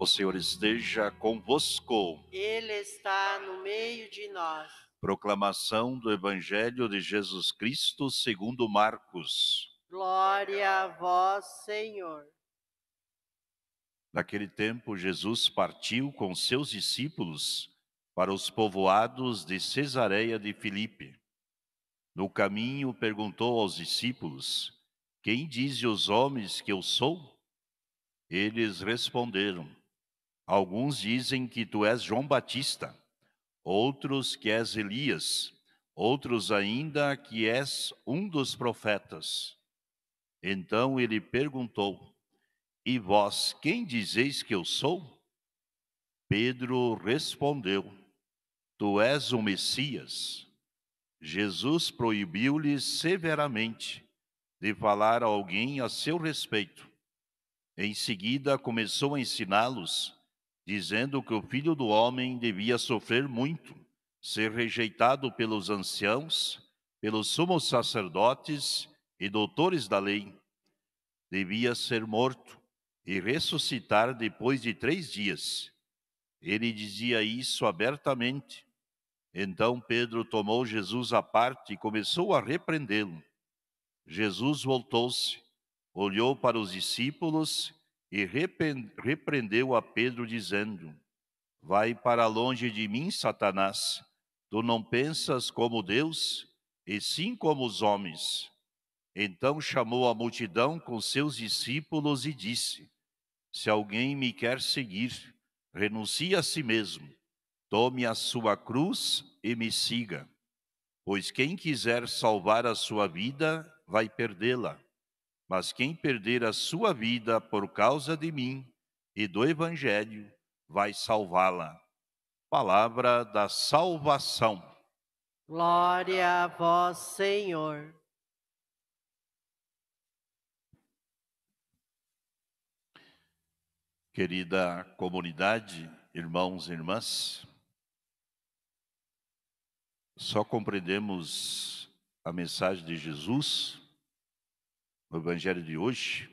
O Senhor esteja convosco. Ele está no meio de nós. Proclamação do Evangelho de Jesus Cristo segundo Marcos. Glória a vós, Senhor. Naquele tempo, Jesus partiu com seus discípulos para os povoados de Cesareia de Filipe. No caminho, perguntou aos discípulos: Quem dizem os homens que eu sou? Eles responderam: Alguns dizem que tu és João Batista, outros que és Elias, outros ainda que és um dos profetas. Então ele perguntou: E vós quem dizeis que eu sou? Pedro respondeu: Tu és o Messias. Jesus proibiu-lhe severamente de falar a alguém a seu respeito. Em seguida começou a ensiná-los dizendo que o filho do homem devia sofrer muito, ser rejeitado pelos anciãos, pelos sumos sacerdotes e doutores da lei, devia ser morto e ressuscitar depois de três dias. Ele dizia isso abertamente. Então Pedro tomou Jesus à parte e começou a repreendê-lo. Jesus voltou-se, olhou para os discípulos e repreendeu a Pedro, dizendo: Vai para longe de mim, Satanás. Tu não pensas como Deus, e sim como os homens. Então chamou a multidão com seus discípulos e disse: Se alguém me quer seguir, renuncie a si mesmo, tome a sua cruz e me siga. Pois quem quiser salvar a sua vida, vai perdê-la mas quem perder a sua vida por causa de mim e do Evangelho, vai salvá-la. Palavra da salvação. Glória a vós, Senhor. Querida comunidade, irmãos e irmãs, só compreendemos a mensagem de Jesus no Evangelho de hoje,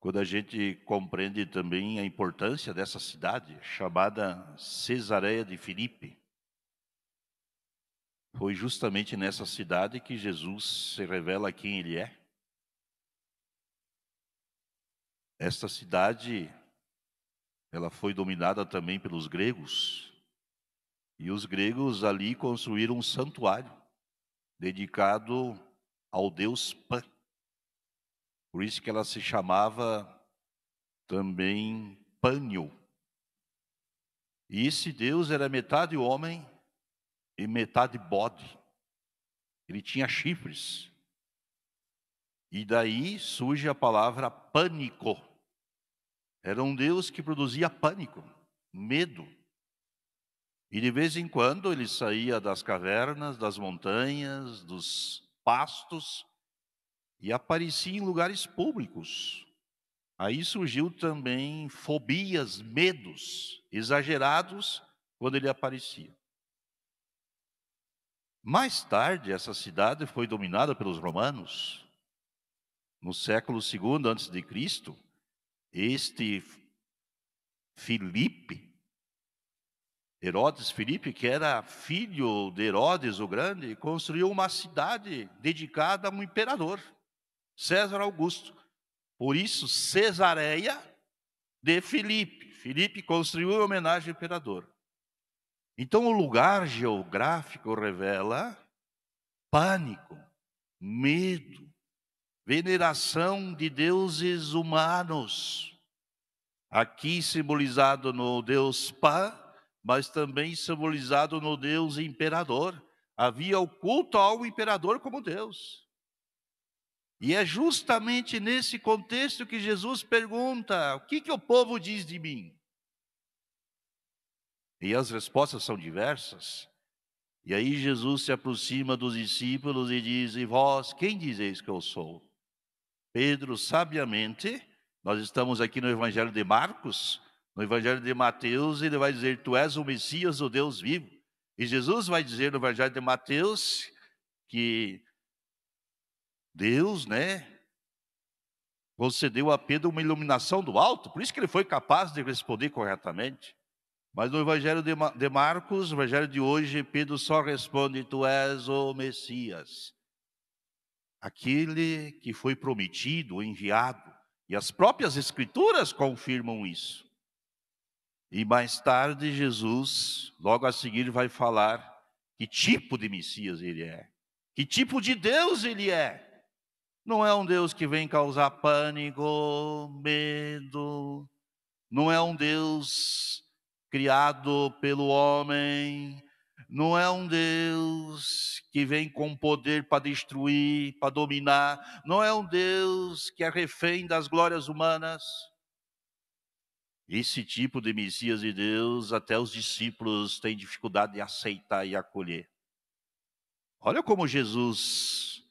quando a gente compreende também a importância dessa cidade chamada Cesareia de Filipe. Foi justamente nessa cidade que Jesus se revela quem ele é. Esta cidade ela foi dominada também pelos gregos. E os gregos ali construíram um santuário dedicado ao deus Pan. Por isso que ela se chamava também Pânio. E esse deus era metade homem e metade bode. Ele tinha chifres. E daí surge a palavra pânico. Era um deus que produzia pânico, medo. E de vez em quando ele saía das cavernas, das montanhas, dos pastos e aparecia em lugares públicos. Aí surgiu também fobias, medos exagerados quando ele aparecia. Mais tarde, essa cidade foi dominada pelos romanos. No século II antes de Cristo, este Filipe Herodes Filipe, que era filho de Herodes o Grande, construiu uma cidade dedicada a um imperador, César Augusto. Por isso, Cesareia de Filipe. Filipe construiu em homenagem ao imperador. Então, o lugar geográfico revela pânico, medo, veneração de deuses humanos. Aqui simbolizado no deus Pan, mas também simbolizado no Deus imperador. Havia o culto ao imperador como Deus. E é justamente nesse contexto que Jesus pergunta: o que, que o povo diz de mim? E as respostas são diversas. E aí Jesus se aproxima dos discípulos e diz: E vós, quem dizeis que eu sou? Pedro, sabiamente, nós estamos aqui no Evangelho de Marcos, no Evangelho de Mateus, ele vai dizer: Tu és o Messias, o Deus vivo. E Jesus vai dizer no Evangelho de Mateus que Deus, né, concedeu a Pedro uma iluminação do alto, por isso que ele foi capaz de responder corretamente. Mas no Evangelho de, Mar de Marcos, no Evangelho de hoje, Pedro só responde: Tu és o Messias, aquele que foi prometido, enviado. E as próprias Escrituras confirmam isso. E mais tarde, Jesus, logo a seguir, vai falar que tipo de Messias ele é, que tipo de Deus ele é. Não é um Deus que vem causar pânico, medo, não é um Deus criado pelo homem, não é um Deus que vem com poder para destruir, para dominar, não é um Deus que é refém das glórias humanas. Esse tipo de Messias de Deus, até os discípulos têm dificuldade de aceitar e acolher. Olha como Jesus,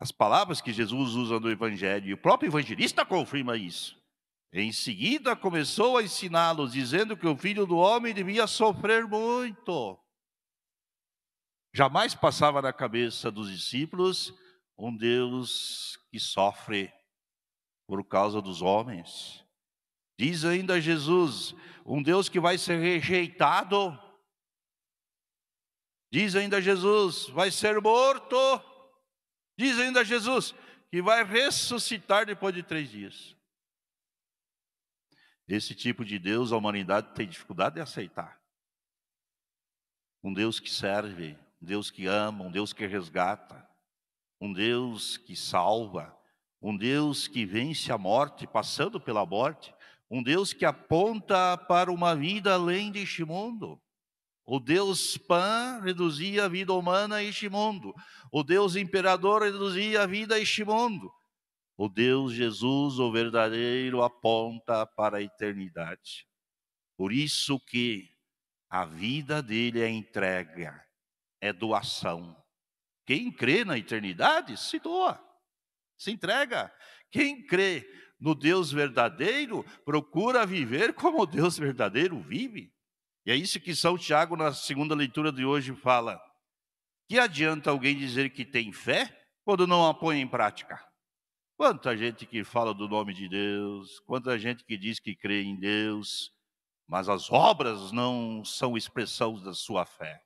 as palavras que Jesus usa no Evangelho, e o próprio evangelista confirma isso. Em seguida começou a ensiná-los, dizendo que o filho do homem devia sofrer muito. Jamais passava na cabeça dos discípulos um Deus que sofre por causa dos homens. Diz ainda Jesus, um Deus que vai ser rejeitado. Diz ainda Jesus, vai ser morto. Diz ainda Jesus, que vai ressuscitar depois de três dias. Esse tipo de Deus a humanidade tem dificuldade de aceitar. Um Deus que serve, um Deus que ama, um Deus que resgata, um Deus que salva, um Deus que vence a morte, passando pela morte, um Deus que aponta para uma vida além deste mundo. O Deus Pan reduzia a vida humana a este mundo. O Deus Imperador reduzia a vida a este mundo. O Deus Jesus, o verdadeiro, aponta para a eternidade. Por isso que a vida dele é entrega, é doação. Quem crê na eternidade se doa, se entrega. Quem crê no Deus verdadeiro, procura viver como o Deus verdadeiro vive. E é isso que São Tiago, na segunda leitura de hoje, fala. Que adianta alguém dizer que tem fé quando não a põe em prática? Quanta gente que fala do nome de Deus, quanta gente que diz que crê em Deus, mas as obras não são expressão da sua fé.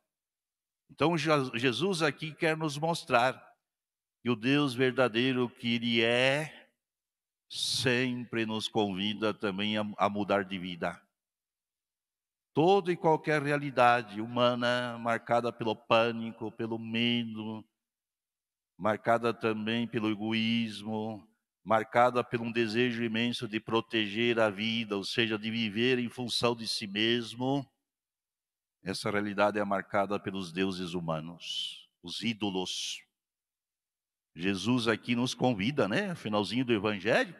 Então, Jesus aqui quer nos mostrar que o Deus verdadeiro que Ele é, sempre nos convida também a, a mudar de vida. Toda e qualquer realidade humana marcada pelo pânico, pelo medo, marcada também pelo egoísmo, marcada por um desejo imenso de proteger a vida, ou seja, de viver em função de si mesmo. Essa realidade é marcada pelos deuses humanos, os ídolos. Jesus aqui nos convida, né? Finalzinho do Evangelho,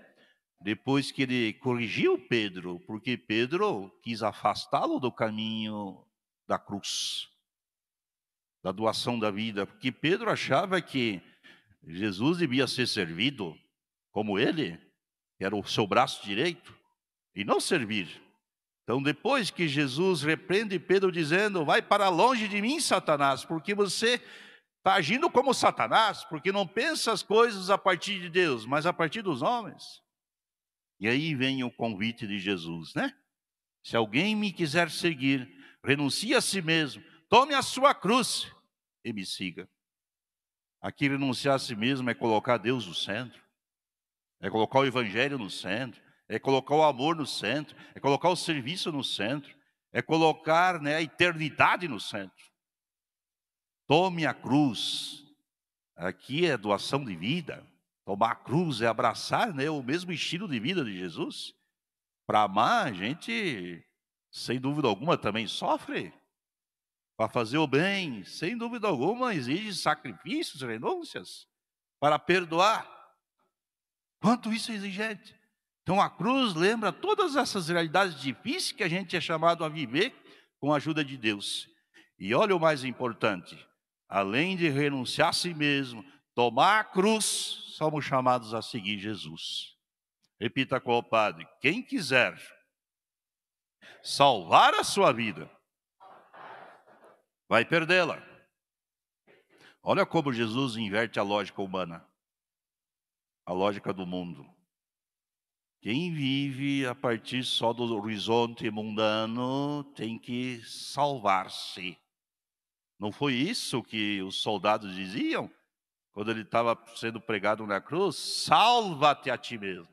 depois que ele corrigiu Pedro, porque Pedro quis afastá-lo do caminho da cruz, da doação da vida, porque Pedro achava que Jesus devia ser servido como ele, que era o seu braço direito, e não servir. Então, depois que Jesus repreende Pedro, dizendo: Vai para longe de mim, Satanás, porque você está agindo como Satanás, porque não pensa as coisas a partir de Deus, mas a partir dos homens. E aí vem o convite de Jesus, né? Se alguém me quiser seguir, renuncie a si mesmo, tome a sua cruz e me siga. Aqui renunciar a si mesmo é colocar Deus no centro, é colocar o Evangelho no centro, é colocar o amor no centro, é colocar o serviço no centro, é colocar né, a eternidade no centro. Tome a cruz. Aqui é doação de vida. Tomar a cruz é abraçar né, o mesmo estilo de vida de Jesus. Para amar, a gente, sem dúvida alguma, também sofre. Para fazer o bem, sem dúvida alguma, exige sacrifícios, renúncias. Para perdoar. Quanto isso é exigente. Então a cruz lembra todas essas realidades difíceis que a gente é chamado a viver com a ajuda de Deus. E olha o mais importante: além de renunciar a si mesmo, tomar a cruz, somos chamados a seguir Jesus. Repita com o padre: quem quiser salvar a sua vida, vai perdê-la. Olha como Jesus inverte a lógica humana, a lógica do mundo. Quem vive a partir só do horizonte mundano tem que salvar-se. Não foi isso que os soldados diziam? quando ele estava sendo pregado na cruz, salva-te a ti mesmo.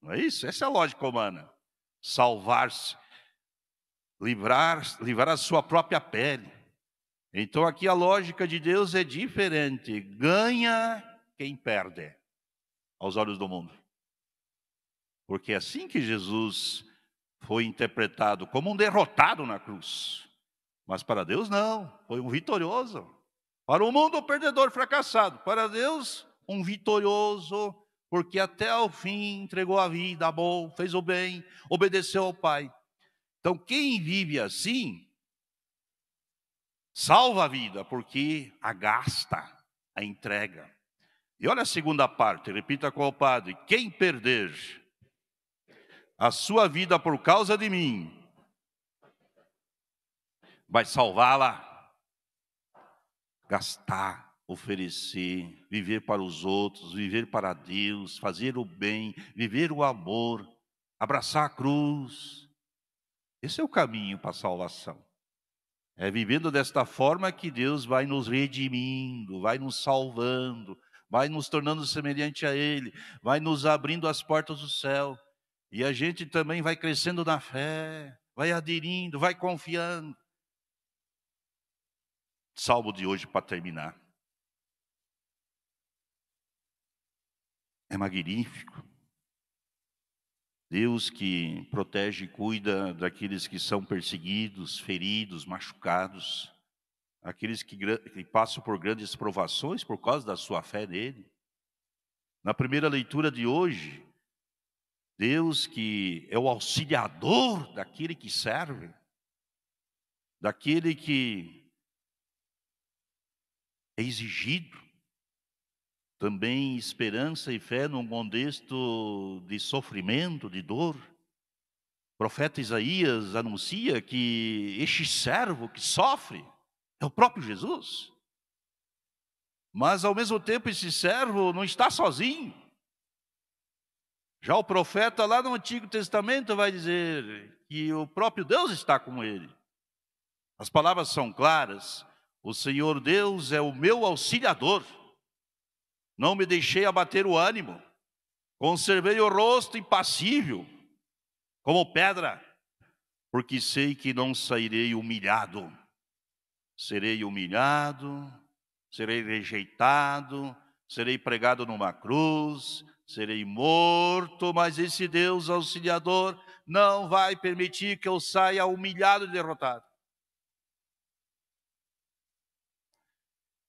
Não é isso? Essa é a lógica humana. Salvar-se, livrar, livrar a sua própria pele. Então aqui a lógica de Deus é diferente. Ganha quem perde aos olhos do mundo. Porque é assim que Jesus foi interpretado como um derrotado na cruz. Mas para Deus não, foi um vitorioso. Para o mundo, o perdedor fracassado. Para Deus, um vitorioso, porque até o fim entregou a vida, amou, fez o bem, obedeceu ao Pai. Então, quem vive assim, salva a vida, porque a gasta, a entrega. E olha a segunda parte, repita com o padre: quem perder a sua vida por causa de mim, vai salvá-la gastar, oferecer, viver para os outros, viver para Deus, fazer o bem, viver o amor, abraçar a cruz. Esse é o caminho para a salvação. É vivendo desta forma que Deus vai nos redimindo, vai nos salvando, vai nos tornando semelhante a Ele, vai nos abrindo as portas do céu. E a gente também vai crescendo na fé, vai aderindo, vai confiando salmo de hoje para terminar. É magnífico. Deus que protege e cuida daqueles que são perseguidos, feridos, machucados, aqueles que, que passam por grandes provações por causa da sua fé nele. Na primeira leitura de hoje, Deus que é o auxiliador daquele que serve, daquele que é exigido também esperança e fé num contexto de sofrimento, de dor. O profeta Isaías anuncia que este servo que sofre é o próprio Jesus. Mas, ao mesmo tempo, esse servo não está sozinho. Já o profeta, lá no Antigo Testamento, vai dizer que o próprio Deus está com ele. As palavras são claras. O Senhor Deus é o meu auxiliador. Não me deixei abater o ânimo. Conservei o rosto impassível, como pedra, porque sei que não sairei humilhado. Serei humilhado, serei rejeitado, serei pregado numa cruz, serei morto, mas esse Deus auxiliador não vai permitir que eu saia humilhado e derrotado.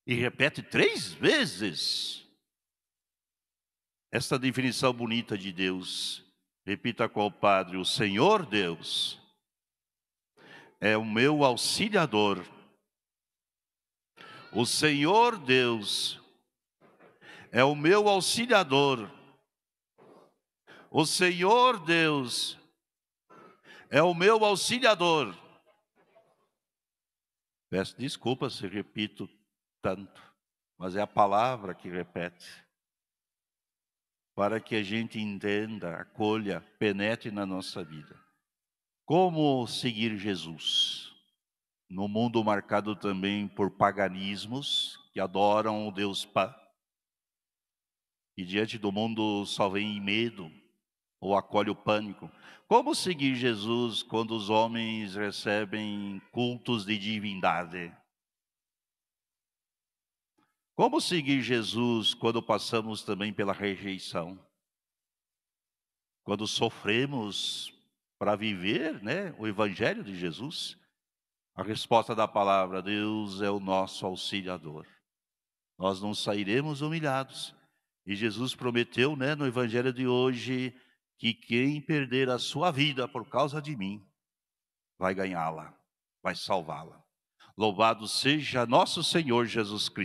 E repete três vezes esta definição bonita de Deus. Repita com o Padre: O Senhor Deus é o meu auxiliador. O Senhor Deus é o meu auxiliador. O Senhor Deus é o meu auxiliador. Peço desculpas se repito tanto, mas é a palavra que repete. Para que a gente entenda, acolha, penetre na nossa vida. Como seguir Jesus? No mundo marcado também por paganismos que adoram o Deus Pai. E diante do mundo só vem medo ou acolhe o pânico. Como seguir Jesus quando os homens recebem cultos de divindade? Como seguir Jesus quando passamos também pela rejeição? Quando sofremos para viver né, o Evangelho de Jesus? A resposta da palavra, Deus é o nosso auxiliador. Nós não sairemos humilhados. E Jesus prometeu né, no Evangelho de hoje que quem perder a sua vida por causa de mim, vai ganhá-la, vai salvá-la. Louvado seja nosso Senhor Jesus Cristo.